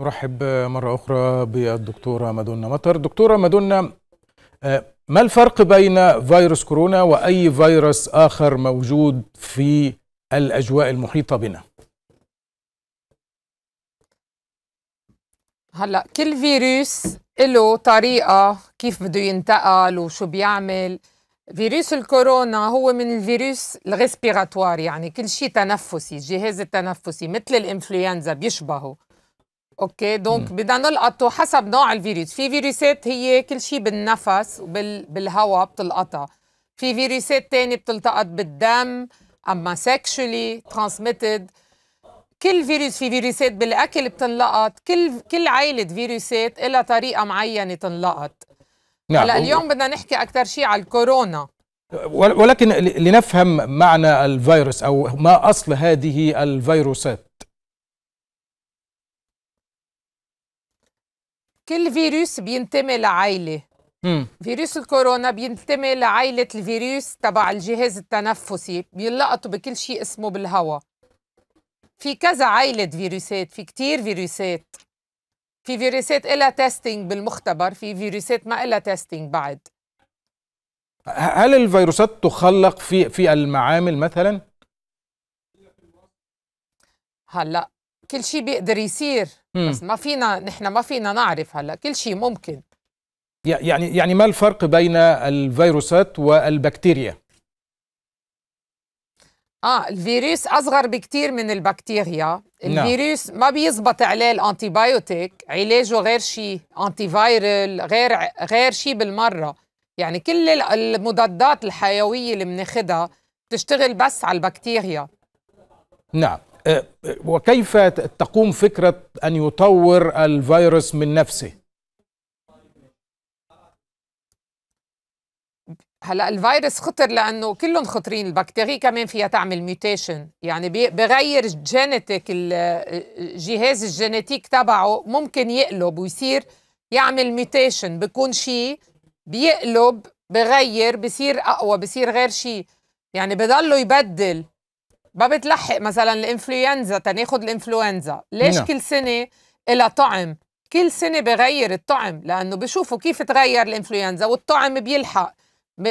نرحب مرة أخرى بالدكتورة مادونا مطر دكتورة مادونا آه، ما الفرق بين فيروس كورونا وأي فيروس آخر موجود في الأجواء المحيطة بنا هلا كل فيروس له طريقة كيف بده ينتقل وشو بيعمل فيروس الكورونا هو من الفيروس الريسبيراتوار يعني كل شيء تنفسي الجهاز التنفسي مثل الانفلونزا بيشبهه اوكي دونك بدنا نلقطه حسب نوع الفيروس في فيروسات هي كل شيء بالنفس وبالهواء بتلقطها في فيروسات تانية بتلتقط بالدم اما سكشولي ترانسميتد كل فيروس في فيروسات بالاكل بتنلقط كل كل عائله فيروسات لها طريقه معينه تنلقط نعم هلا اليوم بدنا نحكي اكثر شيء على الكورونا ولكن لنفهم معنى الفيروس او ما اصل هذه الفيروسات كل فيروس بينتمي لعائله فيروس الكورونا بينتمي لعائله الفيروس تبع الجهاز التنفسي بينلقطوا بكل شيء اسمه بالهواء في كذا عائله فيروسات في كتير فيروسات في فيروسات إلها تيستينج بالمختبر في فيروسات ما إلها تيستينج بعد هل الفيروسات تخلق في في المعامل مثلا هلا كل شيء بيقدر يصير بس ما فينا نحن ما فينا نعرف هلا كل شيء ممكن يعني يعني ما الفرق بين الفيروسات والبكتيريا اه الفيروس اصغر بكثير من البكتيريا نعم. الفيروس نعم. ما بيزبط عليه الانتيبايوتيك علاجه غير شيء انتي فايرل غير غير شيء بالمره يعني كل المضادات الحيويه اللي بناخذها بتشتغل بس على البكتيريا نعم أه، وكيف تقوم فكرة أن يطور الفيروس من نفسه هلا الفيروس خطر لانه كلهم خطرين البكتيريا كمان فيها تعمل ميوتيشن يعني بغير جينيتك الجهاز الجينيتيك تبعه ممكن يقلب ويصير يعمل ميوتيشن بكون شيء بيقلب بغير بصير اقوى بصير غير شيء يعني بضله يبدل ما بتلحق مثلا الانفلونزا تناخد الانفلونزا ليش نعم. كل سنه لها طعم كل سنه بغير الطعم لانه بشوفوا كيف تغير الانفلونزا والطعم بيلحق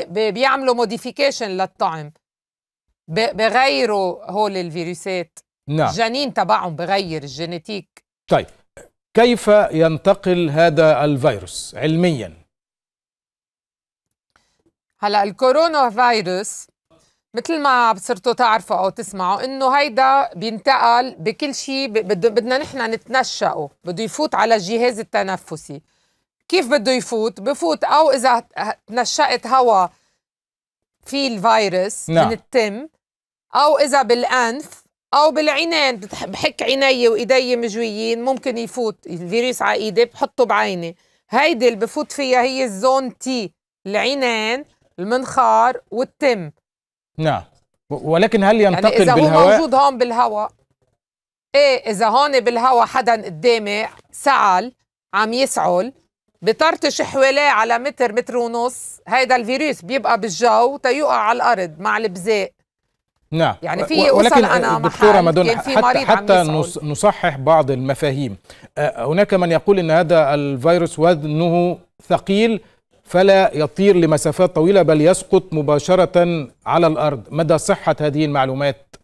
بيعملوا موديفيكيشن للطعم بغيروا هول الفيروسات نعم الجنين تبعهم بغير الجينيتيك طيب كيف ينتقل هذا الفيروس علميا هلا الكورونا فيروس مثل ما صرتوا تعرفوا او تسمعوا انه هيدا بينتقل بكل شيء بدنا نحن نتنشأه بده يفوت على الجهاز التنفسي كيف بده يفوت بفوت او اذا تنشأت هواء في الفيروس نعم. من التم او اذا بالانف او بالعينين بحك عيني وايدي مجويين ممكن يفوت الفيروس على ايدي بحطه بعيني هيدي اللي بفوت فيها هي الزون تي العينين المنخار والتم نعم ولكن هل ينتقل يعني إذا بالهواء هو موجود هون بالهواء ايه اذا هون بالهواء حدا قدامي سعل عم يسعل بطرطش حواليه على متر متر ونص هيدا الفيروس بيبقى بالجو تيوقع على الارض مع البزاق نعم يعني في ولكن انا دكتوره مدن حتى, حتى نصحح بعض المفاهيم أه، هناك من يقول ان هذا الفيروس وزنه ثقيل فلا يطير لمسافات طويلة بل يسقط مباشرة على الأرض مدى صحة هذه المعلومات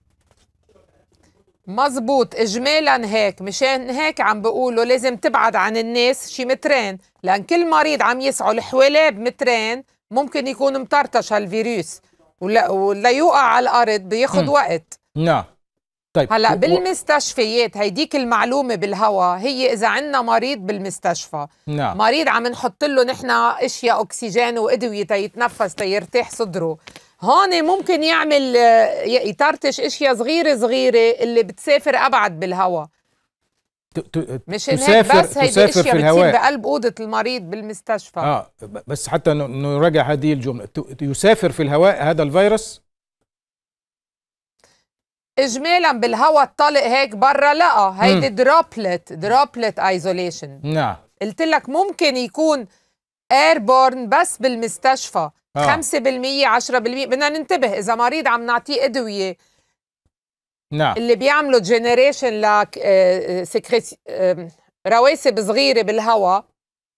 مظبوط اجمالا هيك مشان هيك عم بقولوا لازم تبعد عن الناس شي مترين لان كل مريض عم يسعل حواليه بمترين ممكن يكون مطرطش هالفيروس ولا, ولا يوقع على الارض بياخد وقت نعم طيب هلا بالمستشفيات هيديك المعلومه بالهوا هي اذا عندنا مريض بالمستشفى نعم. مريض عم نحط له نحن اشياء اكسجين وادويه تيتنفس تيرتاح صدره هون ممكن يعمل يطرطش اشياء صغيره صغيره اللي بتسافر ابعد بالهوا مش تسافر بس هيدي اشياء في بقلب اوضه المريض بالمستشفى اه بس حتى نراجع هذه الجمله يسافر في الهواء هذا الفيروس اجمالا بالهواء الطلق هيك برا لا هيدي دروبلت دروبلت ايزوليشن نعم قلت لك ممكن يكون ايربورن بس بالمستشفى آه. 5% 10% بدنا ننتبه اذا مريض عم نعطيه ادويه نعم اللي بيعملوا جنريشن لك رواسب صغيره بالهواء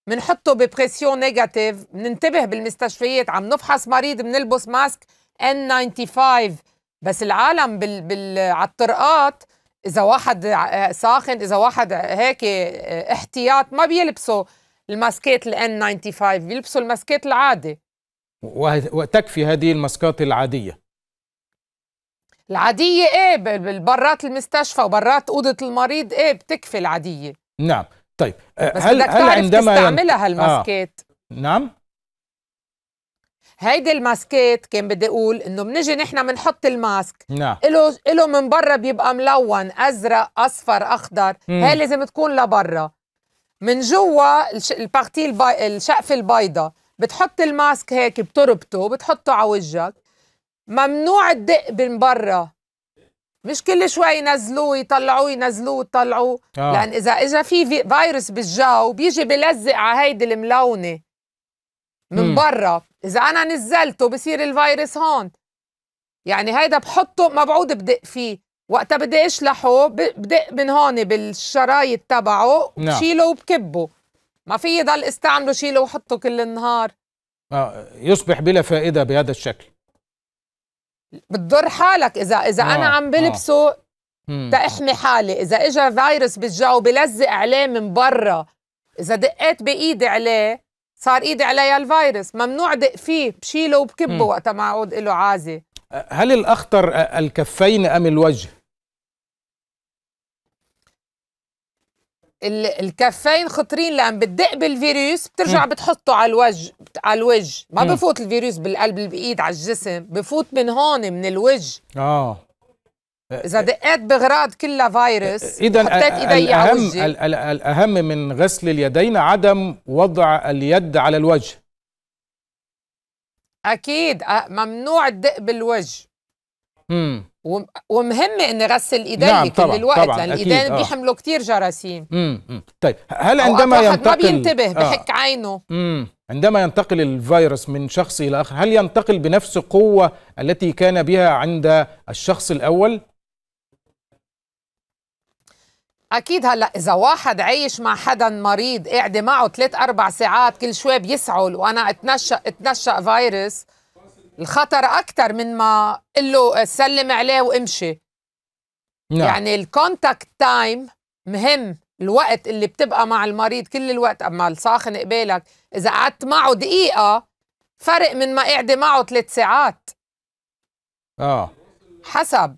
بنحطه ببريسيون نيجاتيف بننتبه بالمستشفيات عم نفحص مريض بنلبس ماسك ان 95 بس العالم بال... بال... على الطرقات اذا واحد ساخن اذا واحد هيك آه، احتياط ما بيلبسوا الماسكات n 95 بيلبسوا الماسكات العادي وتكفي هذه الماسكات العاديه العاديه ايه برات المستشفى وبرات اوضه المريض ايه بتكفي العاديه نعم طيب آه، بس هل بدك هل عندما تستعملها هالماسكات آه. نعم هيدي الماسكات كان بدي اقول انه بنجي نحن بنحط الماسك نعم له له من برا بيبقى ملون ازرق اصفر اخضر مم. هي لازم تكون لبرا من جوا البارتي البي... الشقفه البيضاء بتحط الماسك هيك بتربطه بتحطه على وجهك ممنوع تدق من برا مش كل شوي ينزلوه يطلعوه ينزلوه يطلعوه آه. لان اذا اجى في فيروس بالجو بيجي بلزق على هيدي الملونه من برا اذا انا نزلته بصير الفيروس هون يعني هيدا بحطه ما بعود بدق فيه وقتها بدي اشلحه بدق من هون بالشرايط تبعه نعم. بشيله وبكبه ما في ضل استعمله شيله وحطه كل النهار آه يصبح بلا فائده بهذا الشكل بتضر حالك اذا اذا آه. انا عم آه. بلبسه آه. تأحمي حالي اذا اجى فيروس بالجو بلزق عليه من برا اذا دقيت بايدي عليه صار ايدي عليها الفيروس ممنوع دق فيه بشيله وبكبه وقتها ما اعود له عازي هل الاخطر الكفين ام الوجه الكفين خطرين لان بتدق بالفيروس بترجع م. بتحطه على الوجه على الوجه ما م. بفوت الفيروس بالقلب بالايد على الجسم بفوت من هون من الوجه اه اذا إيه. دقيت بغراض كلها فيروس اذا حطيت ايدي الاهم الاهم من غسل اليدين عدم وضع اليد على الوجه اكيد ممنوع الدق بالوجه امم ومهم اني اغسل ايدي نعم كل الوقت طبعاً لان الايدين آه. بيحملوا كثير جراثيم امم طيب هل عندما ينتقل ما بينتبه آه. بحك آه. عينه امم عندما ينتقل الفيروس من شخص الى اخر هل ينتقل بنفس القوه التي كان بها عند الشخص الاول اكيد هلا اذا واحد عايش مع حدا مريض قاعده معه ثلاث اربع ساعات كل شوي بيسعل وانا اتنشا اتنشا فيروس الخطر اكثر من ما قل له سلم عليه وامشي نعم. يعني الكونتاكت تايم مهم الوقت اللي بتبقى مع المريض كل الوقت اما الساخن قبالك اذا قعدت معه دقيقه فرق من ما قاعده معه ثلاث ساعات اه حسب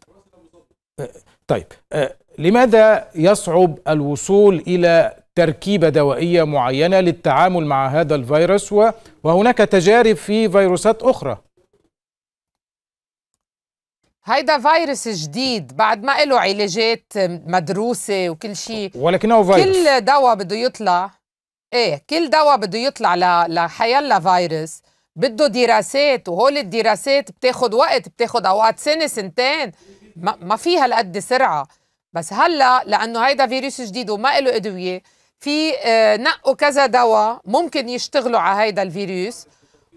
أه، طيب آه. لماذا يصعب الوصول إلى تركيبة دوائية معينة للتعامل مع هذا الفيروس وهناك تجارب في فيروسات أخرى هيدا فيروس جديد بعد ما له علاجات مدروسة وكل شيء ولكنه فيروس كل دواء بده يطلع ايه كل دواء بده يطلع لحيلا فيروس بده دراسات وهول الدراسات بتاخد وقت بتاخد اوقات سنة سنتين ما, ما في هالقد سرعة بس هلا لانه هيدا فيروس جديد وما له ادويه في آه، نقوا كذا دواء ممكن يشتغلوا على هيدا الفيروس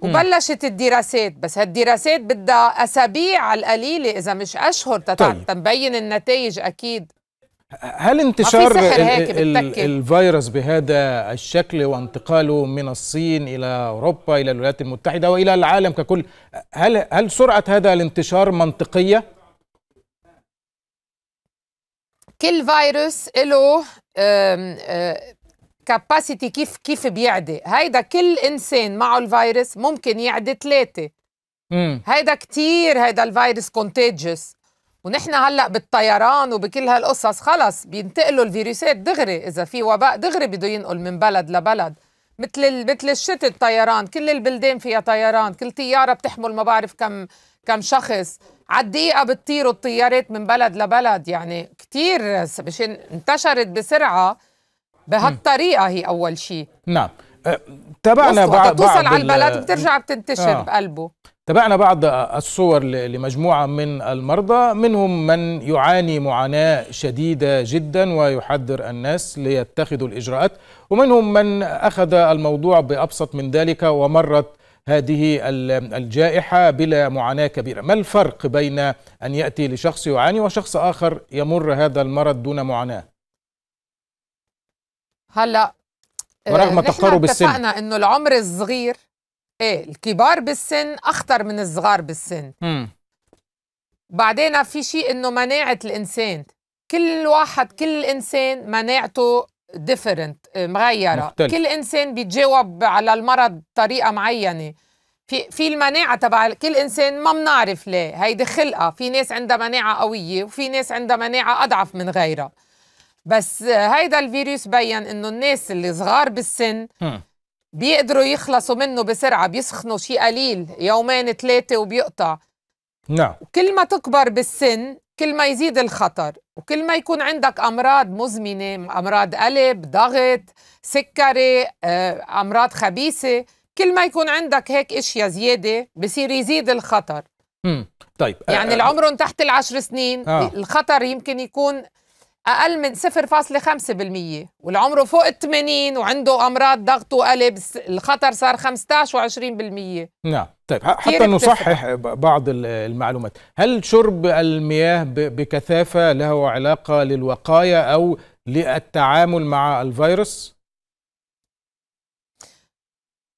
وبلشت الدراسات بس هالدراسات بدها اسابيع على القليله اذا مش اشهر طيب. تبين النتائج اكيد هل انتشار الفيروس بهذا الشكل وانتقاله من الصين الى اوروبا الى الولايات المتحده والى العالم ككل هل هل سرعه هذا الانتشار منطقيه كل فيروس له كاباسيتي آه، كيف كيف بيعدي هيدا كل انسان معه الفيروس ممكن يعدي ثلاثه هيدا كتير هيدا الفيروس كونتيجس ونحن هلا بالطيران وبكل هالقصص خلص بينتقلوا الفيروسات دغري اذا في وباء دغري بده ينقل من بلد لبلد مثل مثل الشتاء الطيران كل البلدان فيها طيران كل طياره بتحمل ما بعرف كم كم شخص على الدقيقة الطيارات من بلد لبلد يعني كتير مشان انتشرت بسرعة بهالطريقة هي أول شيء نعم أه، تابعنا بعض توصل بعض على البلد بترجع بتنتشر آه. بقلبه تابعنا بعض الصور لمجموعة من المرضى منهم من يعاني معاناة شديدة جدا ويحذر الناس ليتخذوا الإجراءات ومنهم من أخذ الموضوع بأبسط من ذلك ومرت هذه الجائحة بلا معاناة كبيرة ما الفرق بين أن يأتي لشخص يعاني وشخص آخر يمر هذا المرض دون معاناة هلأ ورغم آه، تقارب السن اتفقنا أنه العمر الصغير ايه الكبار بالسن أخطر من الصغار بالسن م. بعدين في شيء أنه مناعة الإنسان كل واحد كل إنسان مناعته ديفرنت آه، مغيره مختلف. كل انسان بيتجاوب على المرض بطريقه معينه في في المناعه تبع كل انسان ما بنعرف ليه هيدي خلقه في ناس عندها مناعه قويه وفي ناس عندها مناعه اضعف من غيرها بس آه، هيدا الفيروس بين انه الناس اللي صغار بالسن بيقدروا يخلصوا منه بسرعه بيسخنوا شيء قليل يومين ثلاثه وبيقطع نعم كل ما تكبر بالسن كل ما يزيد الخطر وكل ما يكون عندك أمراض مزمنة أمراض قلب ضغط سكري آه، أمراض خبيثة كل ما يكون عندك هيك اشياء زياده بصير يزيد الخطر امم طيب آه، يعني آه عمرهم تحت العشر سنين آه. الخطر يمكن يكون اقل من 0.5% والعمر فوق ال 80 وعنده امراض ضغط وقلب الخطر صار 15 و20% نعم طيب حتى نصحح بعض المعلومات هل شرب المياه بكثافة له علاقة للوقاية أو للتعامل مع الفيروس؟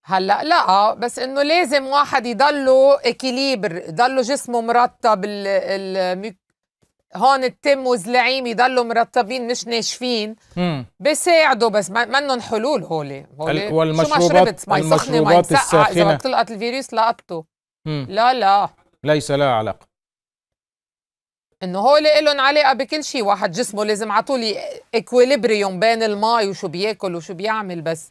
هلا لا بس انه لازم واحد يضله اكيليبر يضله جسمه مرتب هون التم والزلعيم يضلوا مرطبين مش ناشفين بيساعدوا بس منهم حلول هولي هولي والمشروبات شو ما شربت مي سخنه مي اذا طلقت الفيروس لقطته لا لا ليس لها علاقه انه هولي لهم علاقه بكل شيء واحد جسمه لازم على طول اكويليبريوم بين المي وشو بياكل وشو بيعمل بس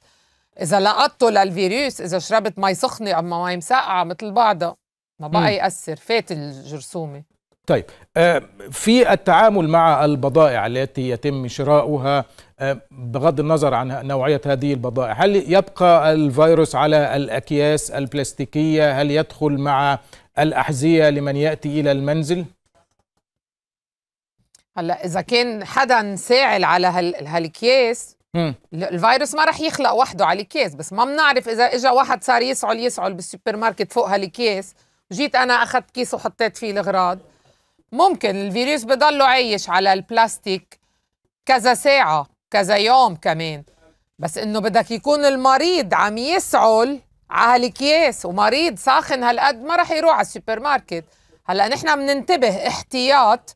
اذا لقطته للفيروس اذا شربت مي سخنه اما مي مسقعه مثل بعضها ما بقى ياثر فات الجرثومه طيب آه، في التعامل مع البضائع التي يتم شراؤها آه، بغض النظر عن نوعية هذه البضائع هل يبقى الفيروس على الأكياس البلاستيكية هل يدخل مع الأحذية لمن يأتي إلى المنزل؟ هلا اذا كان حدا ساعل على هالكياس الفيروس ما رح يخلق وحده على الكياس بس ما بنعرف اذا اجى واحد صار يسعل يسعل بالسوبر ماركت فوق هالكياس جيت انا اخذت كيس وحطيت فيه الاغراض ممكن الفيروس بضله عايش على البلاستيك كذا ساعة كذا يوم كمان بس انه بدك يكون المريض عم يسعل على هالكياس ومريض ساخن هالقد ما رح يروح على السوبر ماركت هلا نحن بننتبه احتياط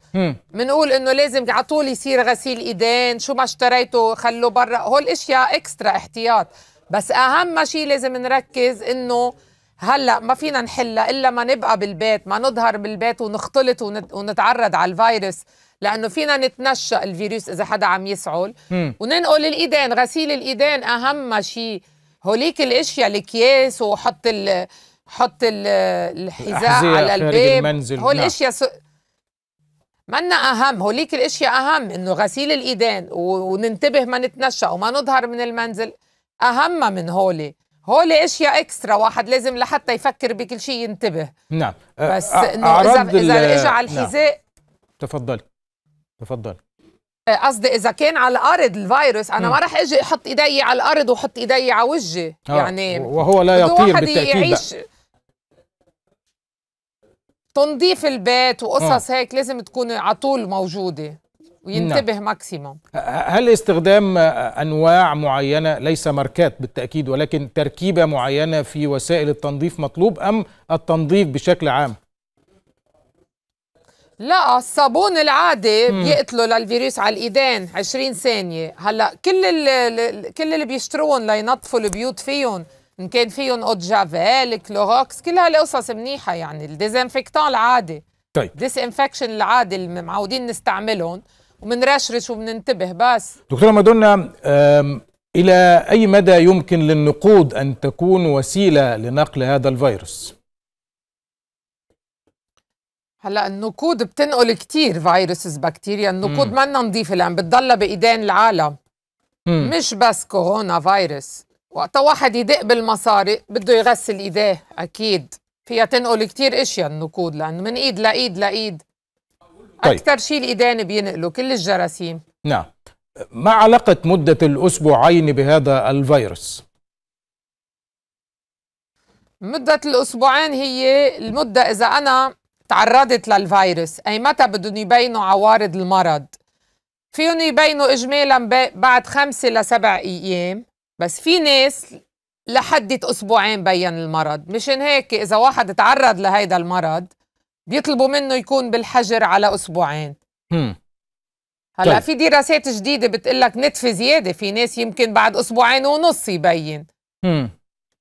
بنقول انه لازم على طول يصير غسيل ايدين شو ما اشتريته خلوه برا هول اشياء اكسترا احتياط بس اهم شيء لازم نركز انه هلا ما فينا نحلها الا ما نبقى بالبيت ما نظهر بالبيت ونختلط ونتعرض على الفيروس لانه فينا نتنشا الفيروس اذا حدا عم يسعل وننقل الايدين غسيل الايدين اهم شيء هوليك الاشياء الاكياس وحط ال حط ال الحذاء على الباب هول نعم. الاشياء منا اهم هوليك الاشياء اهم انه غسيل الايدين وننتبه ما نتنشا وما نظهر من المنزل اهم من هولي هول اشياء اكسترا واحد لازم لحتى يفكر بكل شيء ينتبه نعم بس انه اذا اذا اجى على نعم. الحذاء نعم. تفضلي تفضلي قصدي اذا كان على الارض الفيروس انا م. ما نعم. راح اجي احط ايدي على الارض واحط ايدي على وجهي آه، يعني وهو لا يطير بالتاكيد يعيش تنظيف البيت وقصص آه. هيك لازم تكون على طول موجوده وينتبه نعم. ماكسيموم هل استخدام انواع معينه ليس ماركات بالتاكيد ولكن تركيبه معينه في وسائل التنظيف مطلوب ام التنظيف بشكل عام لا الصابون العادي بيقتلوا للفيروس على الايدين 20 ثانيه هلا كل اللي كل اللي بيشتروهم لينظفوا البيوت فيهم ان كان فيهم اوت جافيل كلوروكس كل هالقصص منيحه يعني الديزانفكتان العادي طيب انفكشن العادي اللي معودين نستعملهم وبنرشرش وبننتبه بس دكتوره مادونا الى اي مدى يمكن للنقود ان تكون وسيله لنقل هذا الفيروس هلا النقود بتنقل كتير فيروسز بكتيريا النقود ما نظيفه لان بتضلها بايدين العالم مم. مش بس كورونا فيروس وقت واحد يدق بالمصاري بده يغسل ايديه اكيد فيها تنقل كتير اشياء النقود لانه من ايد لايد لايد طيب. أكثر شيء الإدان بينقلوا كل الجراثيم نعم ما علاقة مدة الأسبوعين بهذا الفيروس؟ مدة الأسبوعين هي المدة إذا أنا تعرضت للفيروس أي متى بدهم يبينوا عوارض المرض فيهم يبينوا إجمالا بعد خمسة لسبع أيام بس في ناس لحدة أسبوعين بين المرض مشان هيك إذا واحد تعرض لهيدا المرض بيطلبوا منه يكون بالحجر على اسبوعين هلا طيب. في دراسات جديده بتقول لك نتف زياده في ناس يمكن بعد اسبوعين ونص يبين هم.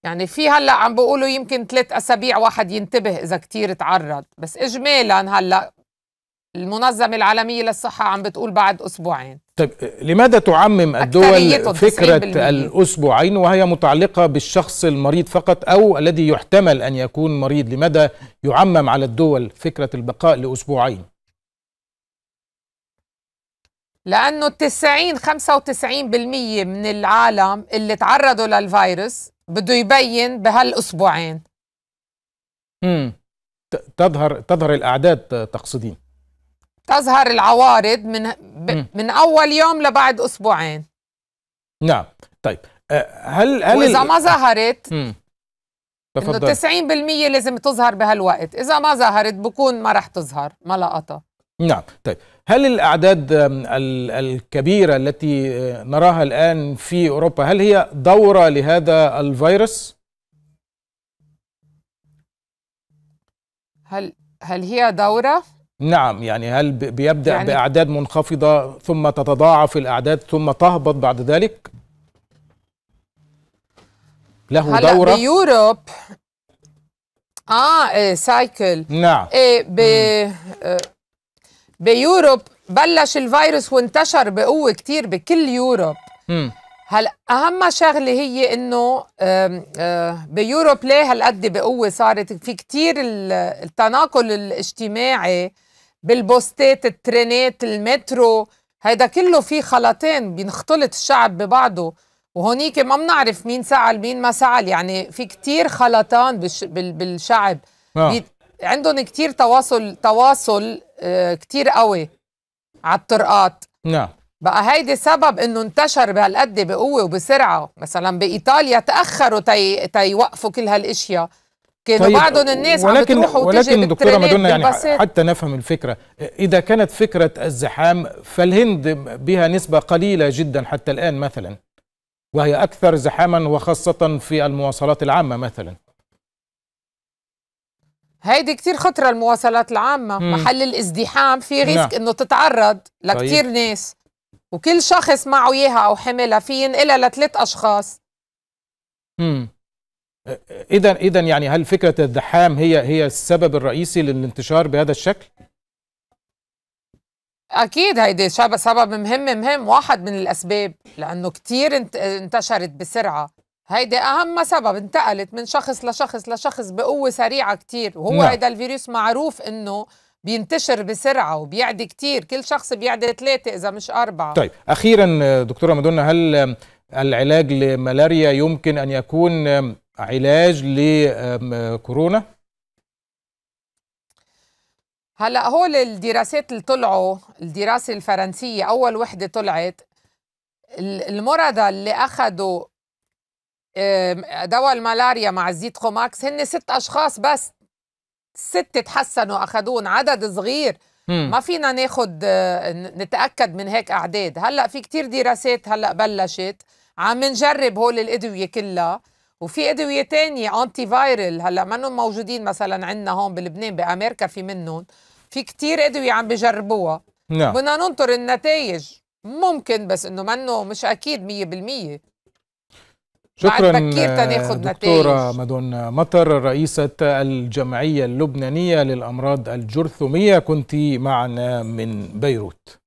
يعني في هلا عم بيقولوا يمكن ثلاث اسابيع واحد ينتبه اذا كتير تعرض بس اجمالا هلا المنظمة العالمية للصحة عم بتقول بعد أسبوعين طيب لماذا تعمم الدول فكرة الأسبوعين وهي متعلقة بالشخص المريض فقط أو الذي يحتمل أن يكون مريض لماذا يعمم على الدول فكرة البقاء لأسبوعين لأنه التسعين خمسة وتسعين بالمية من العالم اللي تعرضوا للفيروس بده يبين بهالأسبوعين امم تظهر تظهر الأعداد تقصدين تظهر العوارض من ب... من اول يوم لبعد اسبوعين نعم طيب أه، هل هل واذا ما ظهرت انه 90% لازم تظهر بهالوقت اذا ما ظهرت بكون ما راح تظهر ما لقطها نعم طيب هل الاعداد الكبيره التي أه، نراها الان في اوروبا هل هي دوره لهذا الفيروس هل هل هي دوره نعم يعني هل بيبدأ يعني بأعداد منخفضة ثم تتضاعف الأعداد ثم تهبط بعد ذلك؟ له هلأ دورة بيوروب اه إيه سايكل نعم إيه ب... آه، بيوروب بلش الفيروس وانتشر بقوه كتير بكل يوروب هلا اهم شغله هي انه آه، بيوروب ليه هالقد بقوه صارت في كتير التناقل الاجتماعي بالبوستات الترينات المترو هيدا كله في خلطين بينختلط الشعب ببعضه وهونيك ما بنعرف مين سعل مين ما سعل يعني في كتير خلطان بالش بالشعب آه. عندهم كتير تواصل تواصل آه كتير قوي على الطرقات نعم بقى هيدي سبب انه انتشر بهالقد بقوه وبسرعه مثلا بايطاليا تاخروا تي... تيوقفوا كل هالاشياء كانوا طيب بعض الناس ولكن عم بتروح وتجي ولكن دكتوره مادونا يعني حتى نفهم الفكره اذا كانت فكره الزحام فالهند بها نسبه قليله جدا حتى الان مثلا وهي اكثر زحاما وخاصه في المواصلات العامه مثلا هيدي كتير خطرة المواصلات العامة مم. محل الازدحام في نعم. ريسك نعم. انه تتعرض لكتير طيب. ناس وكل شخص معه اياها او حملها في ينقلها لثلاث اشخاص مم. اذا اذا يعني هل فكره الدحام هي هي السبب الرئيسي للانتشار بهذا الشكل؟ اكيد هيدي سبب مهم مهم واحد من الاسباب لانه كثير انتشرت بسرعه هيدي اهم سبب انتقلت من شخص لشخص لشخص بقوه سريعه كثير وهو نعم. هيدا الفيروس معروف انه بينتشر بسرعه وبيعدي كثير كل شخص بيعدي ثلاثه اذا مش اربعه طيب اخيرا دكتوره مدونه هل العلاج لملاريا يمكن ان يكون علاج لكورونا هلا هول الدراسات اللي طلعوا الدراسه الفرنسيه اول وحده طلعت المرضى اللي اخذوا دواء الملاريا مع الزيت خوماكس هن ست اشخاص بس ست تحسنوا اخذون عدد صغير ما فينا ناخد آه، نتاكد من هيك اعداد هلا في كتير دراسات هلا بلشت عم نجرب هول الادويه كلها وفي ادويه تانية انتي فايرل هلا منهم موجودين مثلا عندنا هون بلبنان بامريكا في منهم في كتير ادويه عم بجربوها نعم بدنا ننطر النتائج ممكن بس انه منه مش اكيد 100% شكرا آه، دكتورة مدون مطر رئيسة الجمعية اللبنانية للأمراض الجرثومية كنت معنا من بيروت